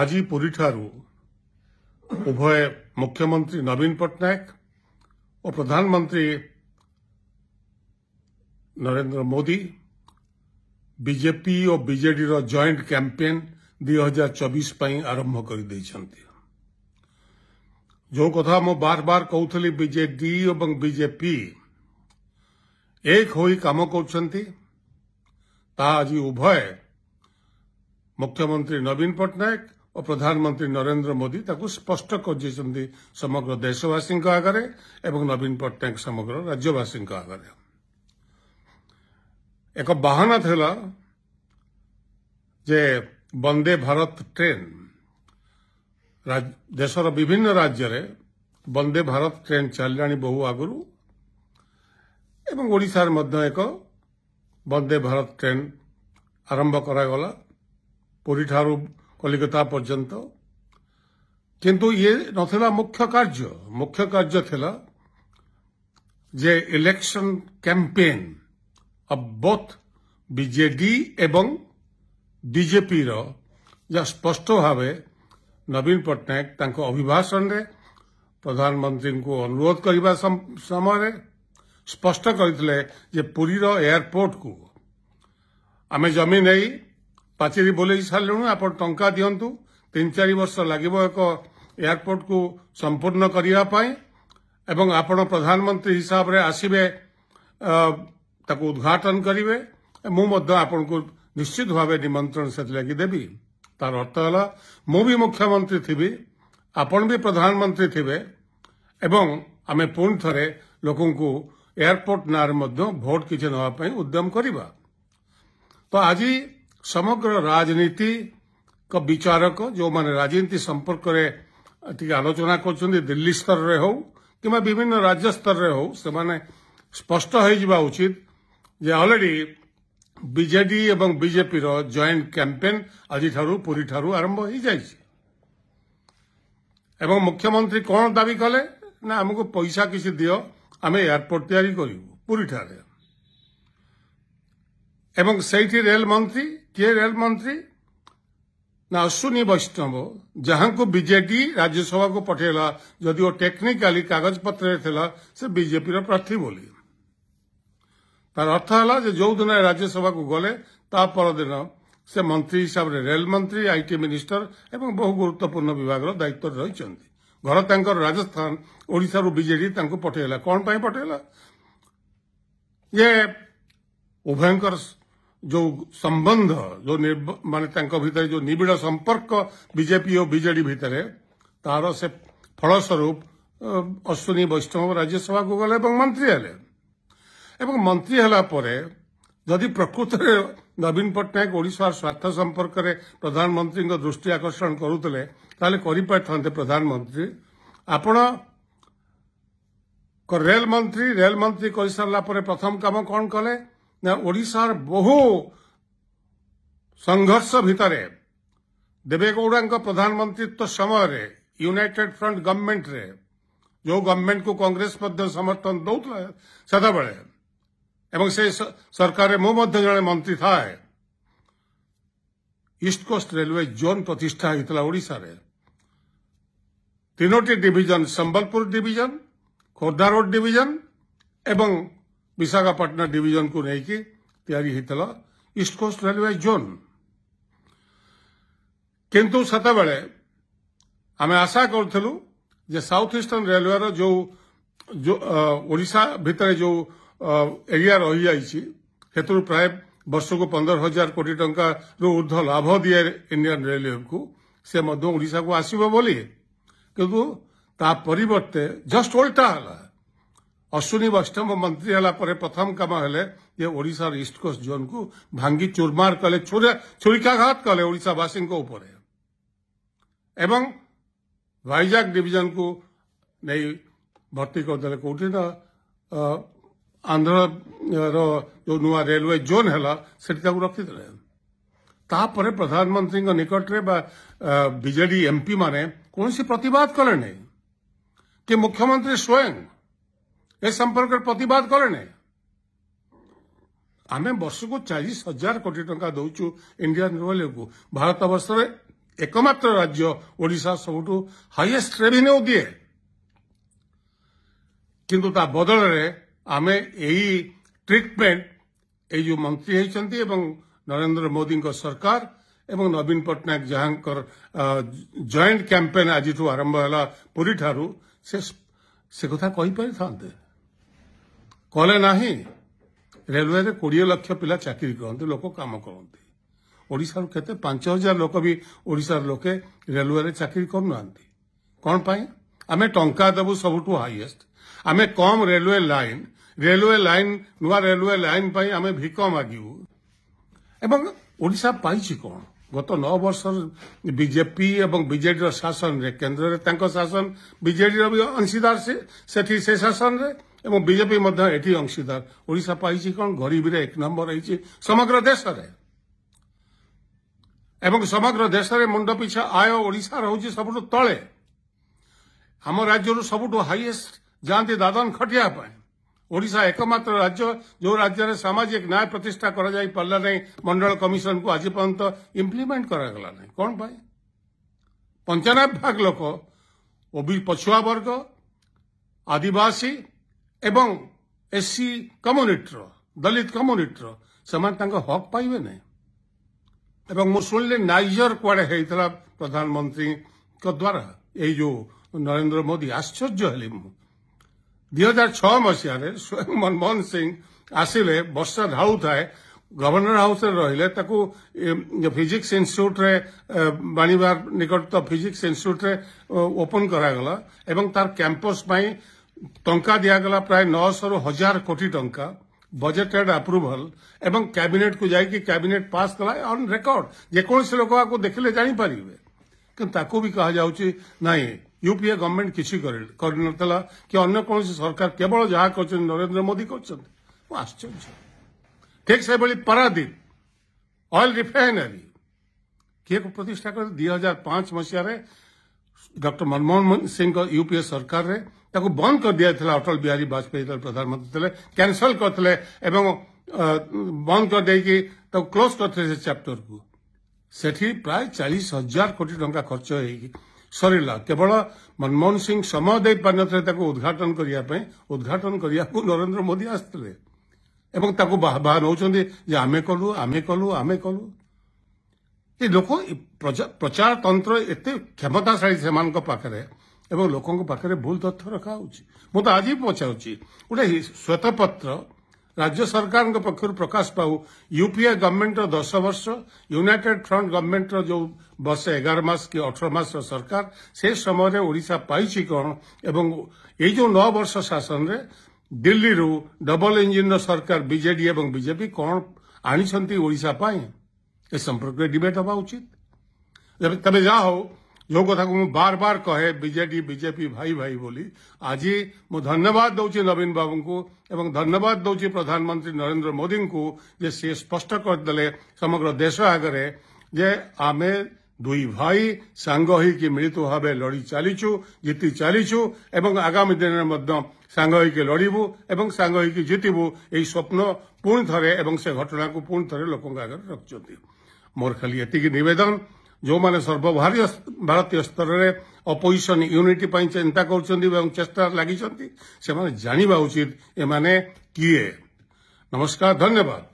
आज पूरी उभय मुख्यमंत्री नवीन पटनायक और प्रधानमंत्री नरेंद्र मोदी बीजेपी और बीजेडी रो जॉइंट कैंपेन दि हजार चौबीस आरंभ कर जो कथा मो बार बार कहली बीजेडी और बीजेपी एक हो कम कर उभय मुख्यमंत्री नवीन पटनायक ଓ ପ୍ରଧାନମନ୍ତ୍ରୀ ନରେନ୍ଦ୍ର ମୋଦି ତାକୁ ସ୍ୱଷ୍ଟ କରିଦେଇଛନ୍ତି ସମଗ୍ର ଦେଶବାସୀଙ୍କ ଆଗରେ ଏବଂ ନବୀନ ପଟ୍ଟନାୟକ ସମଗ୍ର ରାଜ୍ୟବାସୀଙ୍କ ଆଗରେ ଏକ ବାହାନା ଥିଲା ଯେ ବନ୍ଦେ ଭାରତ ଟ୍ରେନ୍ ଦେଶର ବିଭିନ୍ନ ରାଜ୍ୟରେ ବନ୍ଦେ ଭାରତ ଟ୍ରେନ୍ ଚାଲିଲାଣି ବହୁ ଆଗରୁ ଏବଂ ଓଡ଼ିଶାରେ ମଧ୍ୟ ଏକ ବନ୍ଦେ ଭାରତ ଟ୍ରେନ୍ ଆରମ୍ଭ କରାଗଲା ପୁରୀଠାରୁ कलिकता पर्यत कि ये नाला मुख्य कार्य मुख्य कार्य जे इलेक्शन कैंपेन अब बोथ बीजेडी एवं बीजेपी रहा स्पष्ट भाव नवीन पट्टनायक अभिभाषण रे प्रधानमंत्री को अनुरोध करने समय स्पष्ट करी एयरपोर्ट को आम जमी नहीं ପାଚେରୀ ବୋଲେଇ ସାରିଲୁଣି ଆପଣ ଟଙ୍କା ଦିଅନ୍ତୁ ତିନି ଚାରି ବର୍ଷ ଲାଗିବ ଏକ ଏୟାରପୋର୍ଟକୁ ସମ୍ପୂର୍ଣ୍ଣ କରିବା ପାଇଁ ଏବଂ ଆପଣ ପ୍ରଧାନମନ୍ତ୍ରୀ ହିସାବରେ ଆସିବେ ତାକୁ ଉଦ୍ଘାଟନ କରିବେ ମୁଁ ମଧ୍ୟ ଆପଣଙ୍କୁ ନିଶ୍ଚିତ ଭାବେ ନିମନ୍ତ୍ରଣ ସେଥିଲାଗି ଦେବି ତାର ଅର୍ଥ ହେଲା ମୁଁ ବି ମୁଖ୍ୟମନ୍ତ୍ରୀ ଥିବି ଆପଣ ବି ପ୍ରଧାନମନ୍ତ୍ରୀ ଥିବେ ଏବଂ ଆମେ ପୁଣି ଥରେ ଲୋକଙ୍କୁ ଏୟାରପୋର୍ଟ ନାଁରେ ମଧ୍ୟ ଭୋଟ୍ କିଛି ନେବା ପାଇଁ ଉଦ୍ୟମ କରିବା ତ ଆଜି ସମଗ୍ର ରାଜନୀତିକ ବିଚାରକ ଯେଉଁମାନେ ରାଜନୀତି ସମ୍ପର୍କରେ ଟିକେ ଆଲୋଚନା କରୁଛନ୍ତି ଦିଲ୍ଲୀ ସ୍ତରରେ ହେଉ କିମ୍ବା ବିଭିନ୍ନ ରାଜ୍ୟ ସ୍ତରରେ ହେଉ ସେମାନେ ସ୍ପଷ୍ଟ ହୋଇଯିବା ଉଚିତ ଯେ ଅଲରେଡି ବିଜେଡି ଏବଂ ବିଜେପିର ଜଏଣ୍ଟ କ୍ୟାମ୍ପେନ୍ ଆଜିଠାରୁ ପୁରୀଠାରୁ ଆରମ୍ଭ ହୋଇଯାଇଛି ଏବଂ ମୁଖ୍ୟମନ୍ତ୍ରୀ କ'ଣ ଦାବି କଲେ ନା ଆମକୁ ପଇସା କିଛି ଦିଅ ଆମେ ଏୟାରପୋର୍ଟ ତିଆରି କରିବୁ ପୁରୀଠାରେ ଏବଂ ସେଇଠି ରେଲ ମନ୍ତ୍ରୀ किए रेल मंत्री ना अश्विनी वैष्णव जहां को बीजेडी राज्यसभा को पठेला जदि टेक्निकाली कागज पत्र से बीजेपी प्रार्थी बोली तार अर्थ है जो दिन राज्यसभा को गले पर से मंत्री हिसाब से रेल मंत्री आईटी मिनिस्टर एवं बहु गुरुत्वपूर्ण विभाग दायित्व रही घर तक राजस्थान ओडिशा बजे पठेला कौन पठेला ये उभयंकर ଯେଉଁ ସମ୍ବନ୍ଧ ଯେଉଁ ମାନେ ତାଙ୍କ ଭିତରେ ଯେଉଁ ନିବିଡ଼ ସମ୍ପର୍କ ବିଜେପି ଓ ବିଜେଡି ଭିତରେ ତାହାର ସେ ଫଳସ୍ୱରୂପ ଅଶ୍ୱିନୀ ବୈଷ୍ଣବ ରାଜ୍ୟସଭାକୁ ଗଲେ ଏବଂ ମନ୍ତ୍ରୀ ହେଲେ ଏବଂ ମନ୍ତ୍ରୀ ହେଲା ପରେ ଯଦି ପ୍ରକୃତରେ ନବୀନ ପଟ୍ଟନାୟକ ଓଡ଼ିଶାର ସ୍ୱାର୍ଥ ସମ୍ପର୍କରେ ପ୍ରଧାନମନ୍ତ୍ରୀଙ୍କ ଦୃଷ୍ଟି ଆକର୍ଷଣ କରୁଥିଲେ ତାହେଲେ କରିପାରିଥାନ୍ତେ ପ୍ରଧାନମନ୍ତ୍ରୀ ଆପଣ ରେଲ ମନ୍ତ୍ରୀ ରେଲ ମନ୍ତ୍ରୀ କରିସାରିଲା ପରେ ପ୍ରଥମ କାମ କ'ଣ କଲେ না ওড়িশার বহু সংঘাতৰ ভিতৰত দেবেকোড়ানৰ প্ৰধানমন্ত্ৰীত্ব সময়ৰে ইউনাইটেড ফ্ৰণ্ট গৱৰ্ণমেণ্টৰে যো গৱৰ্ণমেণ্টক কংগ্ৰেছৰ মধ্য সমৰ্থন দওত ছাতাবলে আৰু সেই চৰকাৰে মো মধ্যৰ মন্ত্ৰী আহে ইষ্ট কোষ্ট ৰেলৱে জোন প্ৰতিষ্ঠা হিতলা ওড়িশাৰ তিনিটা division Sambalpur division Khordha road division আৰু विशाखापटना डिजन को लेकिन तैयारी होता रेलवे जोन किंतु सतबले आम आशा करूँ साउथ ईस्टर्न रेलवे जो जो भितर जो एरिया रही जाए प्राय वर्ष को पंदर हजार कोटी टू ऊर्ध लाभ दिए इंडियान रेलवे को से मध्य को आसवे कितु जस्ट ओल्टा है अश्विनी वैष्णव मंत्री हालापर प्रथम कम ये ओडार ईस्टकोस्ट जोन को भांगी चूरमार कले छुरीघात कलेशावासी एवं डिजन को नहीं भर्ती करदे कौट आंध्र रो नुआ रेलवे जोन है रखीदे तापर प्रधानमंत्री निकट बीजेडी एमपी मैंने कौन प्रतवाद कले कि मुख्यमंत्री स्वयं এ সম্পর্কে প্রতিবাদ কলে আমি বর্ষক চাশ হাজার কোটি টঙ্কা দৌছু ইন্ডিয়ান রেলওয়েকু ভারতবর্ষের একমাত্র রাজ্য ওড়িশা সবুঠু হাইয়েস্ট রেভিনিউ দিয়ে কিন্তু তা বদলরে আমি এই ট্রিটমেন্ট এই যে মন্ত্রী হয়েছেন এবং নরেন্দ্র মোদী সরকার এবং নবীন পট্টনাক যাহাঙ্কর জয়েন্ট ক্যাম্পেন আজিঠু আরম্ভ হলা পুরীঠারু সে কথা কইপারি থাকে କଲେ ନାହିଁ ରେଲୱେରେ କୋଡ଼ିଏ ଲକ୍ଷ ପିଲା ଚାକିରି କରନ୍ତି ଲୋକ କାମ କରନ୍ତି ଓଡ଼ିଶାରୁ କେତେ ପାଞ୍ଚ ହଜାର ଲୋକ ବି ଓଡ଼ିଶାର ଲୋକେ ରେଲୱେରେ ଚାକିରି କରୁନାହାନ୍ତି କ'ଣ ପାଇଁ ଆମେ ଟଙ୍କା ଦେବୁ ସବୁଠୁ ହାଇଏଷ୍ଟ ଆମେ କମ୍ ରେଲୱେ ଲାଇନ୍ ରେଲୱେ ଲାଇନ୍ ନୂଆ ରେଲୱେ ଲାଇନ୍ ପାଇଁ ଆମେ ଭିକ ମାଗିବୁ ଏବଂ ଓଡ଼ିଶା ପାଇଛି କ'ଣ ଗତ ନଅ ବର୍ଷ ବିଜେପି ଏବଂ ବିଜେଡ଼ିର ଶାସନରେ କେନ୍ଦ୍ରରେ ତାଙ୍କ ଶାସନ ବିଜେଡ଼ିର ବି ଅଂଶୀଦାର ସେ ସେଠି ସେ ଶାସନରେ ଏବଂ ବିଜେପି ମଧ୍ୟ ଏଠି ଅଂଶୀଦାର ଓଡ଼ିଶା ପାଇଛି କ'ଣ ଗରିବୀରେ ଏକ ନମ୍ବର ହେଇଛି ସମଗ୍ର ଦେଶରେ ଏବଂ ସମଗ୍ର ଦେଶରେ ମୁଣ୍ଡ ପିଛା ଆୟ ଓଡ଼ିଶାର ହେଉଛି ସବୁଠୁ ତଳେ ଆମ ରାଜ୍ୟରୁ ସବୁଠୁ ହାଇଏଷ୍ଟ ଯାଆନ୍ତି ଦାଦନ ଖଟିବା ପାଇଁ ଓଡ଼ିଶା ଏକମାତ୍ର ରାଜ୍ୟ ଯେଉଁ ରାଜ୍ୟରେ ସାମାଜିକ ନ୍ୟାୟ ପ୍ରତିଷ୍ଠା କରାଯାଇ ପାରିଲା ନାହିଁ ମଣ୍ଡଳ କମିଶନକୁ ଆଜି ପର୍ଯ୍ୟନ୍ତ ଇମ୍ପ୍ଲିମେଣ୍ଟ କରାଗଲା ନାହିଁ କ'ଣ ପାଇଁ ପଞ୍ଚାନବେ ଭାଗ ଲୋକ ଓ ପଛୁଆ ବର୍ଗ ଆଦିବାସୀ ଏବଂ ଏସ୍ସି କମ୍ୟୁନିଟିର ଦଲିତ କମ୍ୟୁନିଟିର ସେମାନେ ତାଙ୍କ ହକ୍ ପାଇବେ ନାହିଁ ଏବଂ ମୁଁ ଶୁଣିଲି ନାଇଜର କୁଆଡ଼େ ହେଇଥିଲା ପ୍ରଧାନମନ୍ତ୍ରୀଙ୍କ ଦ୍ୱାରା ଏଇ ଯେଉଁ ନରେନ୍ଦ୍ର ମୋଦି ଆଶ୍ଚର୍ଯ୍ୟ ହେଲି ମୁଁ ଦୁଇ ହଜାର ଛଅ ମସିହାରେ ସ୍ୱୟଂ ମନମୋହନ ସିଂ ଆସିଲେ ବର୍ଷା ଢାଳୁଥାଏ ଗଭର୍ଣ୍ଣର ହାଉସ୍ରେ ରହିଲେ ତାକୁ ଫିଜିକ୍ସ ଇନ୍ଷ୍ଟିଚ୍ୟୁଟ୍ରେ ବାଣିବାର ନିକଟସ୍ଥ ଫିଜିକ୍ସ ଇନ୍ଷ୍ଟିଚ୍ୟୁଟ୍ରେ ଓପନ୍ କରାଗଲା ଏବଂ ତାର କ୍ୟାମ୍ପସ୍ ପାଇଁ टा दिगला प्राय नौश रु हजार कोटी टाइम बजेटेड आप्रुवल एवं कैबिनेट को जाकि कैबिनेट पास कला अन् रेकर्ड जेकोस लोक आपको देखने जापर ताकू भी कहा ना यूपीए गवर्नमेंट किसी कर कि अन्य कौन सरकार केवल जहां कर नरेन्द्र मोदी कर आश्चर्य ठीक से भाई पारादीप अएल रिफाइनरी किए को प्रतिष्ठा कर दुई हजार पांच मसीह डॉक्टर मनमोहन सिंह और यूपीए सरकार रे ତାକୁ ବନ୍ଦ କରିଦିଆଯାଇଥିଲା ଅଟଳ ବିହାରୀ ବାଜପେୟୀ ଯେତେବେଳେ ପ୍ରଧାନମନ୍ତ୍ରୀ ଥିଲେ କ୍ୟାନସଲ କରିଥିଲେ ଏବଂ ବନ୍ଦ କରିଦେଇକି ତାକୁ କ୍ଲୋଜ୍ କରିଥିଲେ ସେ ଚାପ୍ଟରକୁ ସେଠି ପ୍ରାୟ ଚାଳିଶ ହଜାର କୋଟି ଟଙ୍କା ଖର୍ଚ୍ଚ ହେଇକି ସରିଲା କେବଳ ମନମୋହନ ସିଂ ସମୟ ଦେଇପାରିନଥିଲେ ତାକୁ ଉଦ୍ଘାଟନ କରିବା ପାଇଁ ଉଦ୍ଘାଟନ କରିବାକୁ ନରେନ୍ଦ୍ର ମୋଦି ଆସିଥିଲେ ଏବଂ ତାକୁ ବାହା ନେଉଛନ୍ତି ଯେ ଆମେ କଲୁ ଆମେ କଲୁ ଆମେ କଲୁ ଯେ ଲୋକ ପ୍ରଚାରତନ୍ତ୍ର ଏତେ କ୍ଷମତାଶାଳୀ ସେମାନଙ୍କ ପାଖରେ ଏବଂ ଲୋକଙ୍କ ପାଖରେ ଭୁଲ ତଥ୍ୟ ରଖାହେଉଛି ମୁଁ ତ ଆଜି ପଚାରୁଛି ଗୋଟେ ଶ୍ୱେତପତ୍ର ରାଜ୍ୟ ସରକାରଙ୍କ ପକ୍ଷରୁ ପ୍ରକାଶ ପାଉ ୟୁପିଏ ଗଭର୍ଣ୍ଣମେଣ୍ଟର ଦଶ ବର୍ଷ ୟୁନାଇଟେଡ୍ ଫ୍ରଣ୍ଟ ଗଭର୍ଣ୍ଣମେଣ୍ଟର ଯେଉଁ ବର୍ଷ ଏଗାର ମାସ କି ଅଠର ମାସର ସରକାର ସେ ସମୟରେ ଓଡ଼ିଶା ପାଇଛି କ'ଣ ଏବଂ ଏଇ ଯେଉଁ ନଅ ବର୍ଷ ଶାସନରେ ଦିଲ୍ଲୀରୁ ଡବଲ ଇଞ୍ଜିନ୍ର ସରକାର ବିଜେଡି ଏବଂ ବିଜେପି କ'ଣ ଆଣିଛନ୍ତି ଓଡ଼ିଶା ପାଇଁ ए संपर्क डिबेट हवा उचित तब जाओ जो कथा को बार बार कहे बीजेडी बीजेपी भाई भाई बोली आज धन्यवाद दौ नवीन बाबू को एवं धन्यवाद दौ प्रधानमंत्री नरेन्द्र मोदी को जे सी स्पष्ट करदे समग्र देश आगे जे आम दुई भाई सांग होकर मिलित भाव लड़ी चलीचु जीति चलीचु एवं आगामी दिन में सांग लड़बु एवं सांग होकर जितबू यही स्वप्न पुणे और से घटना को पुणे लोक आगे रखिंट ମୋର ଖାଲି ଏତିକି ନିବେଦନ ଯେଉଁମାନେ ସର୍ବଭାରୀୟ ଭାରତୀୟ ସ୍ତରରେ ଅପୋଜିସନ୍ ୟୁନିଟି ପାଇଁ ଚିନ୍ତା କରୁଛନ୍ତି ଏବଂ ଚେଷ୍ଟା ଲାଗିଛନ୍ତି ସେମାନେ ଜାଣିବା ଉଚିତ ଏମାନେ କିଏ ନମସ୍କାର ଧନ୍ୟବାଦ